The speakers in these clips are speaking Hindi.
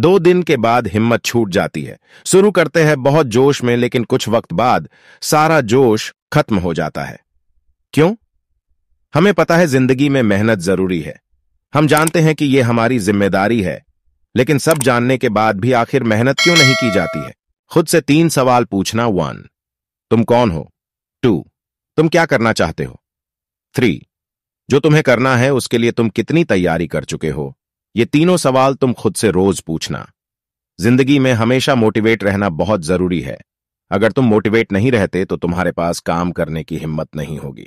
दो दिन के बाद हिम्मत छूट जाती है शुरू करते हैं बहुत जोश में लेकिन कुछ वक्त बाद सारा जोश खत्म हो जाता है क्यों हमें पता है जिंदगी में मेहनत जरूरी है हम जानते हैं कि यह हमारी जिम्मेदारी है लेकिन सब जानने के बाद भी आखिर मेहनत क्यों नहीं की जाती है खुद से तीन सवाल पूछना वन तुम कौन हो टू तुम क्या करना चाहते हो थ्री जो तुम्हें करना है उसके लिए तुम कितनी तैयारी कर चुके हो ये तीनों सवाल तुम खुद से रोज पूछना जिंदगी में हमेशा मोटिवेट रहना बहुत जरूरी है अगर तुम मोटिवेट नहीं रहते तो तुम्हारे पास काम करने की हिम्मत नहीं होगी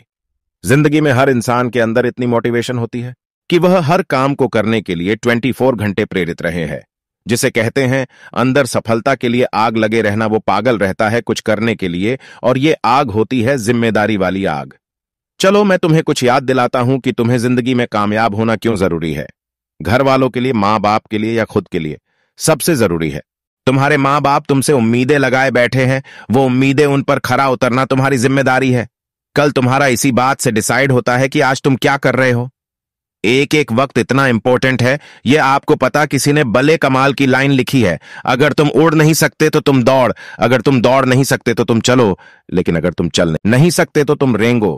जिंदगी में हर इंसान के अंदर इतनी मोटिवेशन होती है कि वह हर काम को करने के लिए 24 घंटे प्रेरित रहे हैं जिसे कहते हैं अंदर सफलता के लिए आग लगे रहना वो पागल रहता है कुछ करने के लिए और ये आग होती है जिम्मेदारी वाली आग चलो मैं तुम्हें कुछ याद दिलाता हूं कि तुम्हें जिंदगी में कामयाब होना क्यों जरूरी है घर वालों के लिए माँ बाप के लिए या खुद के लिए सबसे जरूरी है तुम्हारे माँ बाप तुमसे उम्मीदें लगाए बैठे हैं वो उम्मीदें उन पर खरा उतरना तुम्हारी जिम्मेदारी है कल तुम्हारा इसी बात से डिसाइड होता है कि आज तुम क्या कर रहे हो एक एक वक्त इतना इंपॉर्टेंट है यह आपको पता किसी ने बले कमाल की लाइन लिखी है अगर तुम उड़ नहीं सकते तो तुम दौड़ अगर तुम दौड़ नहीं सकते तो तुम चलो लेकिन अगर तुम चल नहीं सकते तो तुम रेंगो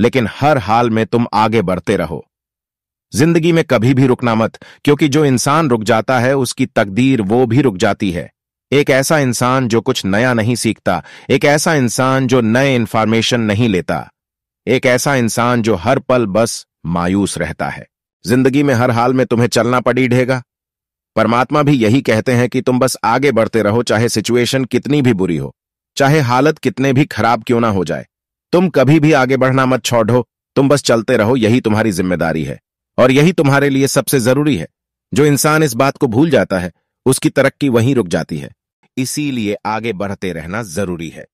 लेकिन हर हाल में तुम आगे बढ़ते रहो जिंदगी में कभी भी रुकना मत क्योंकि जो इंसान रुक जाता है उसकी तकदीर वो भी रुक जाती है एक ऐसा इंसान जो कुछ नया नहीं सीखता एक ऐसा इंसान जो नए इंफॉर्मेशन नहीं लेता एक ऐसा इंसान जो हर पल बस मायूस रहता है जिंदगी में हर हाल में तुम्हें चलना पड़ी ढेगा परमात्मा भी यही कहते हैं कि तुम बस आगे बढ़ते रहो चाहे सिचुएशन कितनी भी बुरी हो चाहे हालत कितने भी खराब क्यों ना हो जाए तुम कभी भी आगे बढ़ना मत छोड़ो तुम बस चलते रहो यही तुम्हारी जिम्मेदारी है और यही तुम्हारे लिए सबसे जरूरी है जो इंसान इस बात को भूल जाता है उसकी तरक्की वहीं रुक जाती है इसीलिए आगे बढ़ते रहना जरूरी है